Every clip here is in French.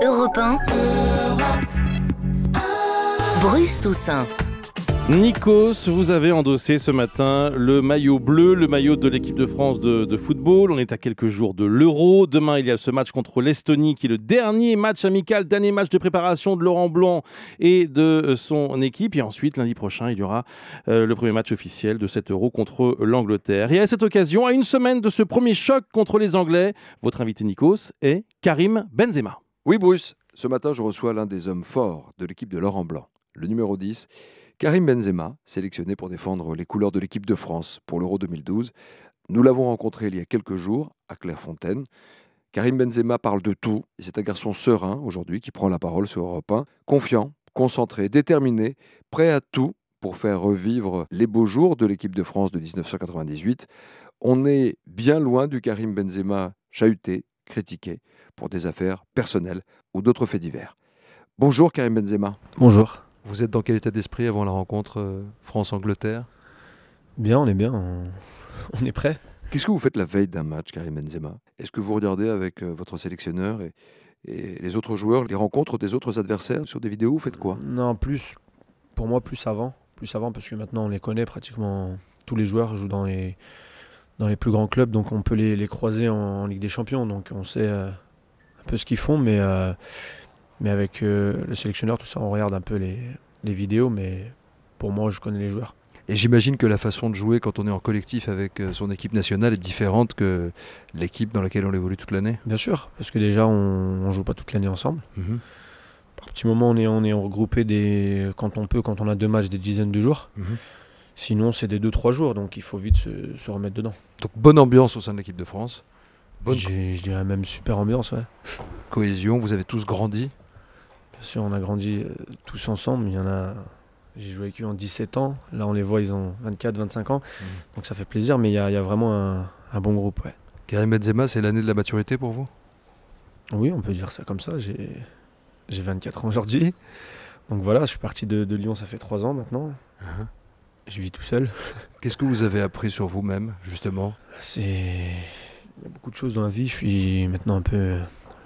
Europe Bruce Toussaint. Nikos, vous avez endossé ce matin le maillot bleu, le maillot de l'équipe de France de, football. On est à quelques jours de l'Euro. Demain, il y a ce match contre l'Estonie qui est le dernier match amical, dernier match de préparation de Laurent Blanc et de son équipe. Et ensuite, lundi prochain, il y aura euh, le premier match officiel de cet Euro contre l'Angleterre. Et à cette occasion, à une semaine de ce premier choc contre les Anglais, votre invité Nikos est Karim Benzema. Oui, Bruce, ce matin, je reçois l'un des hommes forts de l'équipe de Laurent Blanc, le numéro 10, Karim Benzema, sélectionné pour défendre les couleurs de l'équipe de France pour l'Euro 2012. Nous l'avons rencontré il y a quelques jours à Clairefontaine. Karim Benzema parle de tout. C'est un garçon serein aujourd'hui qui prend la parole sur Europe 1, confiant, concentré, déterminé, prêt à tout pour faire revivre les beaux jours de l'équipe de France de 1998. On est bien loin du Karim Benzema chahuté, critiqué pour des affaires personnelles ou d'autres faits divers. Bonjour Karim Benzema. Bonjour. Vous êtes dans quel état d'esprit avant la rencontre euh, France-Angleterre Bien, on est bien, on, est prêt. Qu'est-ce que vous faites la veille d'un match, Karim Benzema Est-ce que vous regardez avec euh, votre sélectionneur et, les autres joueurs les rencontres des autres adversaires sur des vidéos Vous faites quoi Non, plus, pour moi, plus avant. Plus avant, parce que maintenant, on les connaît pratiquement. Tous les joueurs jouent dans les dans les plus grands clubs, donc on peut les, croiser en, Ligue des Champions, donc on sait euh, un peu ce qu'ils font, mais, euh, mais avec euh, le sélectionneur, tout ça, on regarde un peu les, les, vidéos, mais pour moi, je connais les joueurs. Et j'imagine que la façon de jouer quand on est en collectif avec son équipe nationale est différente que l'équipe dans laquelle on évolue toute l'année Bien sûr, parce que déjà, on ne joue pas toute l'année ensemble. Mhm. Par petit moment, on est, on est regroupé des, quand on peut, quand on a deux matchs, des dizaines de jours. Mhm. Sinon, c'est des 2-3 jours, donc il faut vite se, remettre dedans. Donc, bonne ambiance au sein de l'équipe de France. Bonne... Je dirais même super ambiance, ouais. Cohésion, vous avez tous grandi Bien sûr, on a grandi euh, tous ensemble. Il y en a. J'ai joué avec eux en 17 ans. Là, on les voit, ils ont 24, 25 ans. Mmh. Donc, ça fait plaisir, mais il y, a vraiment un, bon groupe, ouais. Karim Benzema, c'est l'année de la maturité pour vous Oui, on peut dire ça comme ça. J'ai 24 ans aujourd'hui. Donc voilà, je suis parti de, Lyon, ça fait 3 ans maintenant. Uh-huh je vis tout seul. Qu'est-ce que vous avez appris sur vous-même, justement C'est. Il y a beaucoup de choses dans la vie. Je suis maintenant un peu.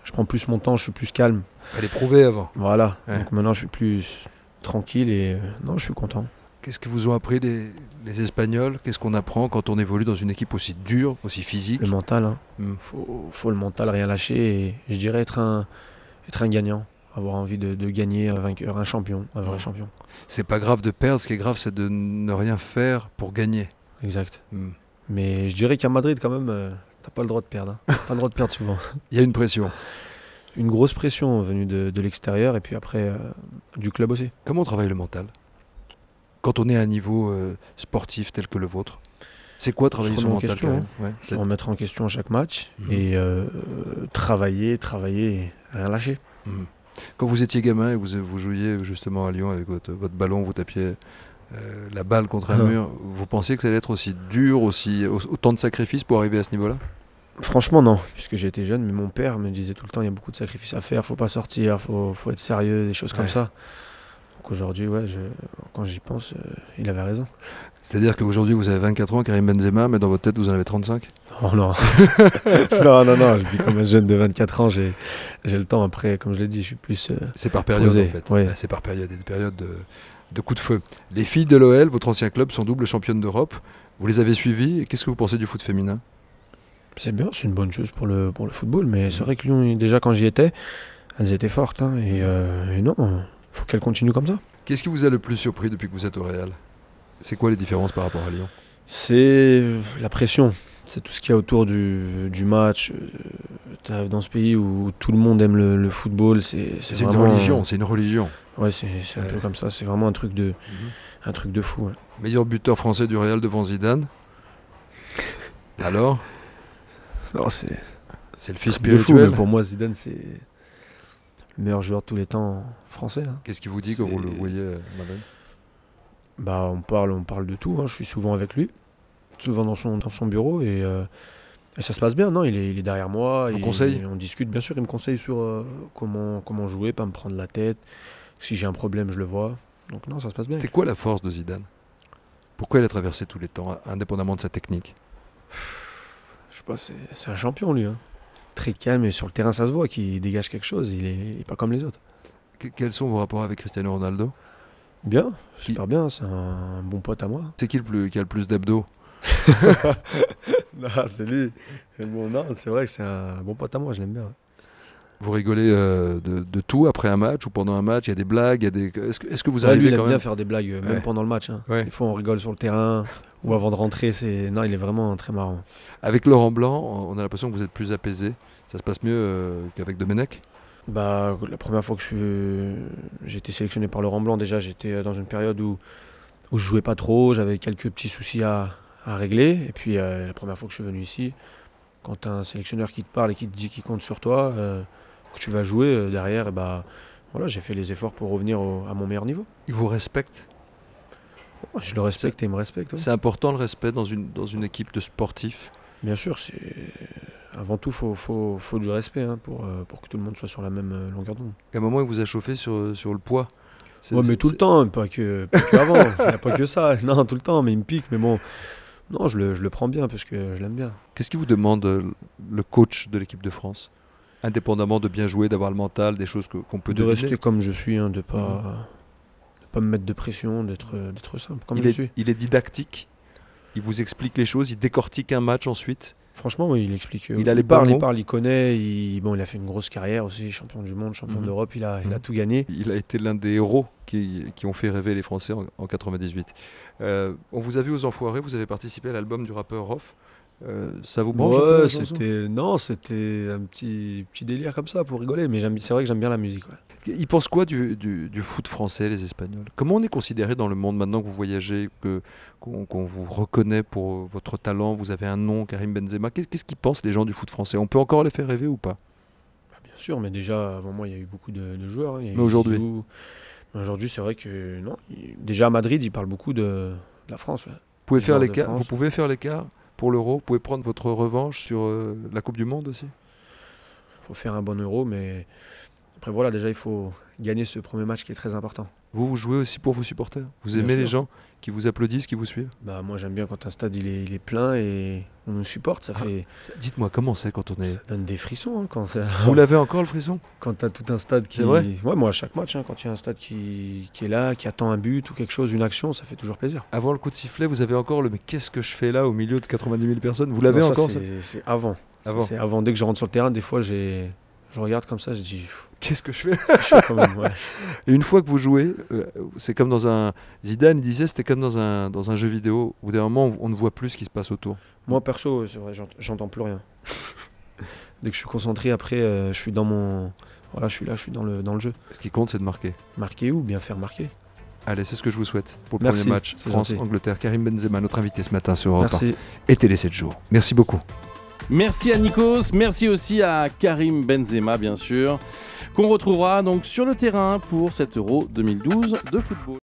Je prends plus mon temps, je suis plus calme. Elle prouvée avant. Voilà. Donc maintenant, je suis plus tranquille et. Euh, non, je suis content. Qu'est-ce que vous ont appris les, Espagnols Qu'est-ce qu'on apprend quand on évolue dans une équipe aussi dure, aussi physique Le mental. Il hein. Hmm. faut, le mental, rien lâcher et je dirais être un, être un gagnant avoir envie de, gagner un vainqueur, un champion, un vrai champion. C'est pas grave de perdre, ce qui est grave, c'est de ne rien faire pour gagner. Exact. Hmm. Mais je dirais qu'à Madrid, quand même, tu euh, t'as pas le droit de perdre. Hein. pas le droit de perdre souvent. Il y a une pression. Une grosse pression venue de, l'extérieur et puis après euh, du club aussi. Comment on travaille le mental quand on est à un niveau euh, sportif tel que le vôtre C'est quoi travailler son mental C'est Se remettre en question à chaque match hmm. et travailler, travailler, rien lâcher. Hmm. Quand vous étiez gamin et vous, vous jouiez justement à Lyon avec votre, ballon, vous tapiez euh, la balle contre un ah. mur, vous pensiez que ça allait être aussi dur, aussi, autant de sacrifices pour arriver à ce niveau-là Franchement, non, puisque j'étais jeune, mais mon père me disait tout le temps il y a beaucoup de sacrifices à faire, faut pas sortir, faut, faut être sérieux, des choses comme ça. Aujourd'hui, ouais, je, quand j'y pense, euh, il avait raison. C'est-à-dire qu'aujourd'hui, vous avez 24 ans, Karim Benzema, mais dans votre tête, vous en avez 35 Oh non Non, non, non, je dis comme un jeune de 24 ans, j'ai le temps. Après, comme je l'ai dit, je suis plus. Euh, c'est par période, en fait. C'est par période, des périodes de, de coups de feu. Les filles de l'OL, votre ancien club, sont double championnes d'Europe. Vous les avez suivies. Qu'est-ce que vous pensez du foot féminin C'est bien, c'est une bonne chose pour le, pour le football, mais c'est vrai que Lyon, déjà quand j'y étais, elles étaient fortes. Hein, et, euh, et non, faut qu'elle continue comme ça. Qu'est-ce qui vous a le plus surpris depuis que vous êtes au Real C'est quoi les différences par rapport à Lyon C'est euh, la pression. C'est tout ce qu'il y a autour du, match. Euh, dans ce pays où tout le monde aime le, football. C'est vraiment... une religion. Euh, c'est une religion. Ouais, c'est un peu comme ça. C'est vraiment un truc de, mhm. un truc de fou. Meilleur buteur français du Real devant Zidane. Alors Non, c'est. C'est le fils spirituel. fou, pour moi, Zidane, c'est meilleur joueur tous les temps français. Hein. Qu'est-ce qui vous dit que vous le voyez, euh, bah, on, parle, on parle de tout. Hein. Je suis souvent avec lui, souvent dans son, dans son bureau. Et, euh, ça se passe bien. Non, il est, derrière moi. Vous conseille On discute, bien sûr. Il me conseille sur euh, comment, comment jouer, pas me prendre la tête. Si j'ai un problème, je le vois. Donc, non, ça se passe bien. C'était quoi la force de Zidane Pourquoi il a traversé tous les temps, indépendamment de sa technique Je sais pas, c'est un champion, lui. Hein très calme et sur le terrain, ça se voit qu'il dégage quelque chose. Il est, pas comme les autres. quels sont vos rapports avec Cristiano Ronaldo Bien, super bien. C'est un bon pote à moi. C'est qui le plus, qui a le plus d'abdos Non, c'est lui. Bon, non, c'est vrai que c'est un bon pote à moi. Je l'aime bien. Vous rigolez euh, de, tout après un match ou pendant un match Il y a des blagues il y a des... Est-ce que, vous avez il faire des blagues, euh, même pendant le match. Il hein. faut Des on rigole sur le terrain ou avant de rentrer. Non, il est vraiment très marrant. Avec Laurent Blanc, on a l'impression que vous êtes plus apaisé. Ça se passe mieux euh, qu'avec Domenech bah, La première fois que je j'ai été sélectionné par Laurent Blanc, déjà, j'étais dans une période où, où je jouais pas trop. J'avais quelques petits soucis à, à régler. Et puis, la première fois que je suis venu ici, quand tu as un sélectionneur qui te parle et qui te dit qu'il compte sur toi que tu vas jouer euh, derrière, et bah, voilà, j'ai fait les efforts pour revenir à mon meilleur niveau. Ils vous respectent Je le respecte et il me respecte. C'est important le respect dans une, dans une équipe de sportifs Bien sûr, c'est avant tout, il faut, faut, faut, du respect hein, pour, euh, pour que tout le monde soit sur la même euh, longueur d'onde. À un moment, il vous a chauffé sur, sur le poids Oui mais tout le temps, pas que, pas que avant, il n'y a pas que ça. Non, tout le temps, mais il me pique, mais bon. Non, je le, je le prends bien parce que je l'aime bien. Qu'est-ce qui vous demande le coach de l'équipe de France indépendamment de bien jouer, d'avoir le mental, des choses qu'on peut de rester comme je suis, hein, de pas mm. pas me mettre de pression, d'être euh, d'être simple comme il je est, suis. Il est didactique. Il vous explique les choses. Il décortique un match ensuite. Franchement, il explique. Euh, il a les par' il parle, il connaît. Il, bon, il a fait une grosse carrière aussi, champion du monde, champion mm-hmm. d'Europe. Il a, il a mm-hmm. tout gagné. Il a été l'un des héros qui, qui, ont fait rêver les Français en, 1998. 98. Euh, on vous a vu aux Enfoirés. Vous avez participé à l'album du rappeur Roff. Euh, ça vous branche c'était non, c'était un petit petit délire comme ça pour rigoler, mais c'est vrai que j'aime bien la musique. Ils pensent quoi du, foot français, les Espagnols Comment on est considéré dans le monde maintenant que vous voyagez, que qu'on vous reconnaît pour votre talent Vous avez un nom, Karim Benzema. Qu'est-ce qu'ils pensent les gens du foot français On peut encore les faire rêver ou pas bah, Bien sûr, mais déjà avant moi, il y a eu beaucoup de, joueurs. Hein, mais aujourd'hui, aujourd'hui, c'est vrai que non. Déjà à Madrid, ils parlent beaucoup de, la France. Vous pouvez, faire l'écart, vous pouvez faire l'écart pour l'euro Vous pouvez prendre votre revanche sur euh, la Coupe du Monde aussi Il faut faire un bon euro, mais après voilà, déjà il faut gagner ce premier match qui est très important. Vous, vous jouez aussi pour vos supporters Vous aimez les gens qui vous applaudissent, qui vous suivent bah, Moi j'aime bien quand un stade il est, plein et on nous supporte. Ça ah, fait... Dites-moi comment c'est quand on est... Ça donne des frissons. Hein, quand Vous l'avez encore le frisson Quand tu as tout un stade qui... Vrai moi à chaque match, hein, quand il y a un stade qui... est là, qui attend un but ou quelque chose, une action, ça fait toujours plaisir. Avant le coup de sifflet, vous avez encore le mais qu'est-ce que je fais là au milieu de 90 000 personnes Vous l'avez encore C'est avant. avant. C'est avant. Dès que je rentre sur le terrain, des fois j'ai je regarde comme ça, je dis qu'est-ce que je fais quand même, Et une fois que vous jouez, euh, c'est comme dans un Zidane il disait c'était comme dans un dans un jeu vidéo où d'un moment on, on, ne voit plus ce qui se passe autour. Moi perso, euh, j'entends plus rien. Dès que je suis concentré, après euh, je suis dans mon voilà, je suis là, je suis dans le dans le jeu. Ce qui compte, c'est de marquer. Marquer ou bien faire marquer. Allez, c'est ce que je vous souhaite pour le premier match France-Angleterre. Karim Benzema, notre invité ce matin sur Europe Merci. et Télé 7 jours. Merci beaucoup. Merci à Nikos, merci aussi à Karim Benzema bien sûr, qu'on retrouvera donc sur le terrain pour cet Euro 2012 de football.